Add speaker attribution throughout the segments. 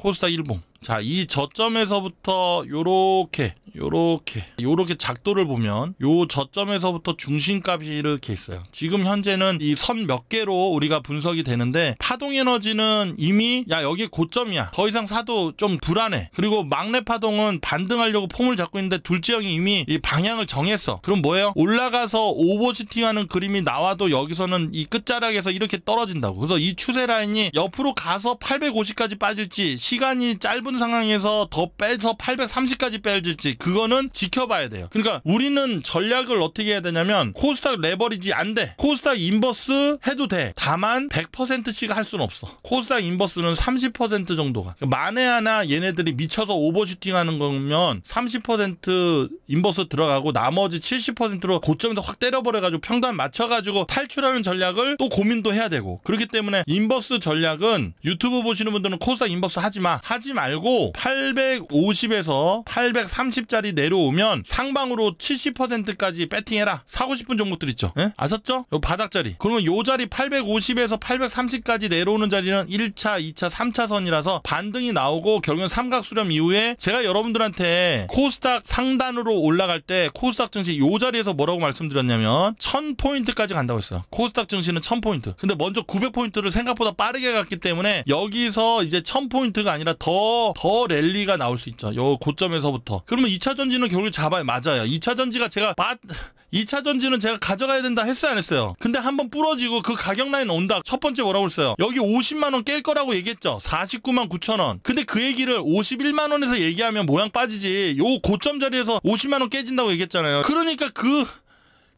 Speaker 1: Cross da bon 자, 이 저점에서부터 요렇게, 요렇게, 요렇게 작도를 보면 요 저점에서부터 중심값이 이렇게 있어요. 지금 현재는 이 선 몇 개로 우리가 분석이 되는데 파동 에너지는 이미 야, 여기 고점이야. 더 이상 사도 좀 불안해. 그리고 막내 파동은 반등하려고 폼을 잡고 있는데 둘째 형이 이미 이 방향을 정했어. 그럼 뭐예요? 올라가서 오버슈팅하는 그림이 나와도 여기서는 이 끝자락에서 이렇게 떨어진다고. 그래서 이 추세 라인이 옆으로 가서 850까지 빠질지 시간이 짧은 짧은 상황에서 더 빼서 830까지 빼줄지 그거는 지켜봐야 돼요. 그러니까 우리는 전략을 어떻게 해야 되냐면 코스닥 레버리지 안 돼. 코스닥 인버스 해도 돼. 다만 100%씩 할 수는 없어. 코스닥 인버스는 30% 정도가. 그러니까 만에 하나 얘네들이 미쳐서 오버슈팅 하는 거면 30% 인버스 들어가고 나머지 70%로 고점에서 확 때려버려가지고 평단 맞춰가지고 탈출하는 전략을 또 고민도 해야 되고 그렇기 때문에 인버스 전략은 유튜브 보시는 분들은 코스닥 인버스 하지 마. 하지 말고 되고 850에서 830짜리 내려오면 상방으로 70%까지 배팅해라. 사고 싶은 종목들 있죠. 예? 아셨죠? 요 바닥자리. 그러면 요 자리 850에서 830까지 내려오는 자리는 1차, 2차, 3차선이라서 반등이 나오고 결국엔 삼각 수렴 이후에 제가 여러분들한테 코스닥 상단으로 올라갈 때 코스닥 증시 요 자리에서 뭐라고 말씀드렸냐면 1000포인트까지 간다고 했어요. 코스닥 증시는 1000포인트. 근데 먼저 900포인트를 생각보다 빠르게 갔기 때문에 여기서 이제 1000포인트가 아니라 더더 랠리가 나올 수 있죠. 요 고점에서부터. 그러면 2차 전지는 결국 잡아요. 맞아요. 2차 전지가 제가 맞 2차 전지는 제가 가져가야 된다 했어요 안 했어요? 근데 한 번 부러지고 그 가격 라인 온다. 첫 번째 뭐라고 했어요? 여기 50만 원 깰 거라고 얘기했죠. 49만 9천 원. 근데 그 얘기를 51만 원에서 얘기하면 모양 빠지지. 요 고점 자리에서 50만 원 깨진다고 얘기했잖아요. 그러니까 그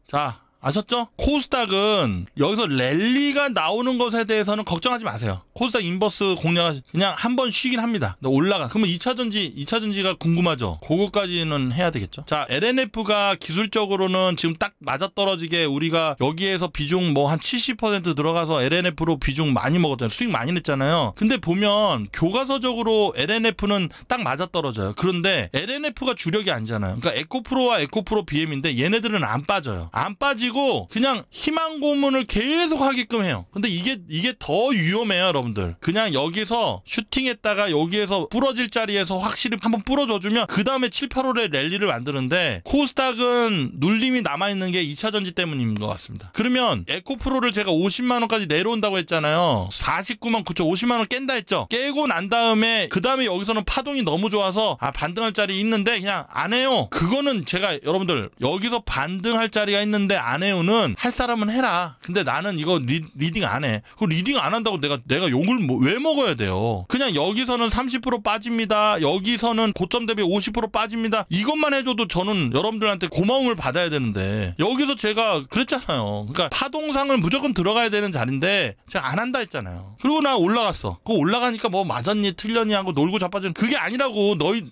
Speaker 1: 자, 아셨죠? 코스닥은 여기서 랠리가 나오는 것에 대해서는 걱정하지 마세요. 코스닥 인버스 공략 그냥 한번 쉬긴 합니다. 올라가. 그러면 2차전지 2차전지가 궁금하죠. 그거까지는 해야 되겠죠. 자, LNF가 기술적으로는 지금 딱 맞아떨어지게 우리가 여기에서 비중 뭐 한 70% 들어가서 LNF로 비중 많이 먹었잖아요. 수익 많이 냈잖아요. 근데 보면 교과서적으로 LNF는 딱 맞아떨어져요. 그런데 LNF가 주력이 아니잖아요. 그러니까 에코프로와 에코프로 BM인데 얘네들은 안 빠져요. 안 빠지고 가지고 그냥 희망 고문을 계속 하게끔 해요. 근데 이게 이게 더 위험해요, 여러분들. 그냥 여기서 슈팅했다가 여기에서 부러질 자리에서 확실히 한번 부러져주면 그 다음에 7, 8월에 랠리를 만드는데 코스닥은 눌림이 남아있는 게 2차 전지 때문인 것 같습니다. 그러면 에코프로를 제가 50만 원까지 내려온다고 했잖아요. 49만 9천 50만 원 깬다 했죠. 깨고 난 다음에 그 다음에 여기서는 파동이 너무 좋아서 아 반등할 자리 있는데 그냥 안 해요. 그거는 제가 여러분들 여기서 반등할 자리가 있는데 안 해요는 할 사람은 해라. 근데 나는 이거 리, 리딩 안 해. 그 리딩 안 한다고 내가 내가 욕을 뭐, 왜 먹어야 돼요? 그냥 여기서는 30% 빠집니다. 여기서는 고점 대비 50% 빠집니다. 이것만 해줘도 저는 여러분들한테 고마움을 받아야 되는데 여기서 제가 그랬잖아요. 그러니까 파동상을 무조건 들어가야 되는 자리인데 제가 안 한다 했잖아요. 그리고 나 올라갔어. 그 올라가니까 뭐 맞았니 틀렸니 하고 놀고 자빠지는 그게 아니라고 너희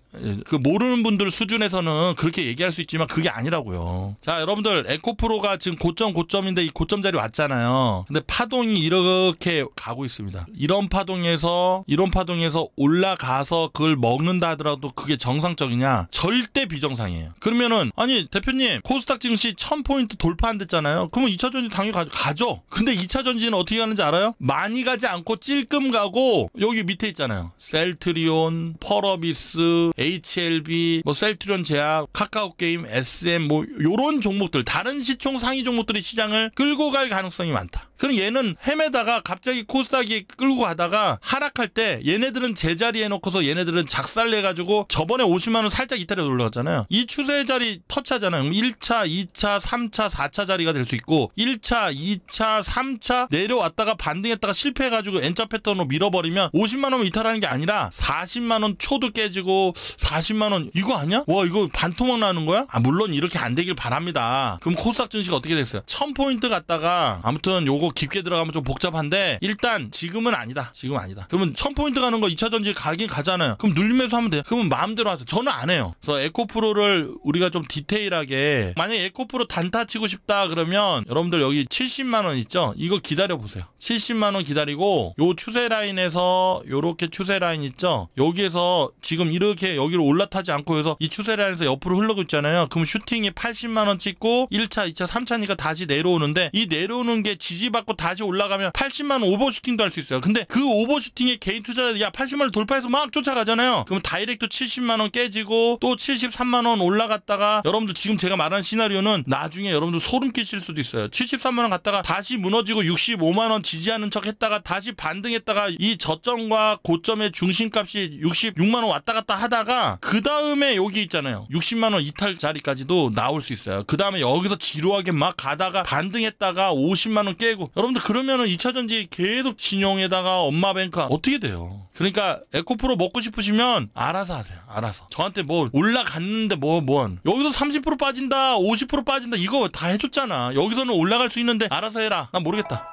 Speaker 1: 그 모르는 분들 수준에서는 그렇게 얘기할 수 있지만 그게 아니라고요. 자 여러분들 에코프로가 지금 고점 고점인데 이 고점 자리 왔잖아요. 근데 파동이 이렇게 가고 있습니다. 이런 파동에서 이런 파동에서 올라가서 그걸 먹는다 하더라도 그게 정상적이냐? 절대 비정상이에요. 그러면은 아니 대표님 코스닥 증시 1000포인트 돌파 안 됐잖아요. 그러면 2차 전지 당연히 가죠. 가죠. 근데 2차 전지는 어떻게 가는지 알아요? 많이 가지 않고 찔끔 가고 여기 밑에 있잖아요. 셀트리온, 펄어비스, HLB, 뭐 셀트리온 제약, 카카오 게임, SM 뭐 요런 종목들 다른 시총 상위 종목들이 시장을 끌고 갈 가능성이 많다. 그럼 얘는 헤매다가 갑자기 코스닥이 끌고 가다가 하락할 때 얘네들은 제자리에 놓고서 얘네들은 작살내가지고 저번에 50만원 살짝 이탈해 올라갔잖아요. 이 추세 자리 터치하잖아요. 1차, 2차, 3차, 4차 자리가 될 수 있고 1차, 2차, 3차 내려왔다가 반등했다가 실패해가지고 N자 패턴으로 밀어버리면 50만원 이탈하는 게 아니라 40만원 초도 깨지고 40만원 이거 아니야? 와 이거 반토막 나는 거야? 아 물론 이렇게 안 되길 바랍니다. 그럼 코스닥 증시가 어떻게 됐어요? 1000포인트 갔다가 아무튼 요거 깊게 들어가면 좀 복잡한데 일단 지금은 아니다. 지금 아니다. 그러면 1000포인트 가는 거 2차 전지 가긴 가잖아요. 그럼 눌림면서 하면 돼요. 그러면 마음대로 하세요. 저는 안 해요. 그래서 에코프로를 우리가 좀 디테일하게 만약에 에코프로 단타 치고 싶다 그러면 여러분들 여기 70만 원 있죠? 이거 기다려 보세요. 70만 원 기다리고 요 추세 라인에서 요렇게 추세 라인 있죠? 여기에서 지금 이렇게 여기로 올라타지 않고 해서 이 추세 라인에서 옆으로 흘러고 있잖아요. 그럼 슈팅이 80만 원 찍고 1차, 2차, 3차니까 다시 내려오는데 이 내려오는 게 지지받 받고 다시 올라가면 80만 오버슈팅도 할 수 있어요. 근데 그 오버슈팅에 개인 투자자 야 80만을 돌파해서 막 쫓아가잖아요. 그럼 다이렉트 70만 원 깨지고 또 73만 원 올라갔다가 여러분들 지금 제가 말한 시나리오는 나중에 여러분들 소름 끼칠 수도 있어요. 73만 원 갔다가 다시 무너지고 65만 원 지지하는 척 했다가 다시 반등했다가 이 저점과 고점의 중심값이 66만 원 왔다 갔다 하다가 그 다음에 여기 있잖아요. 60만 원 이탈 자리까지도 나올 수 있어요. 그 다음에 여기서 지루하게 막 가다가 반등했다가 50만 원 깨고 여러분들 그러면은 2차 전지 계속 진영에다가 엄마 뱅크 어떻게 돼요? 그러니까 에코프로 먹고 싶으시면 알아서 하세요. 알아서. 저한테 뭐 올라갔는데 뭐 뭔. 여기서 30% 빠진다. 50% 빠진다. 이거 다 해줬잖아. 여기서는 올라갈 수 있는데 알아서 해라. 난 모르겠다.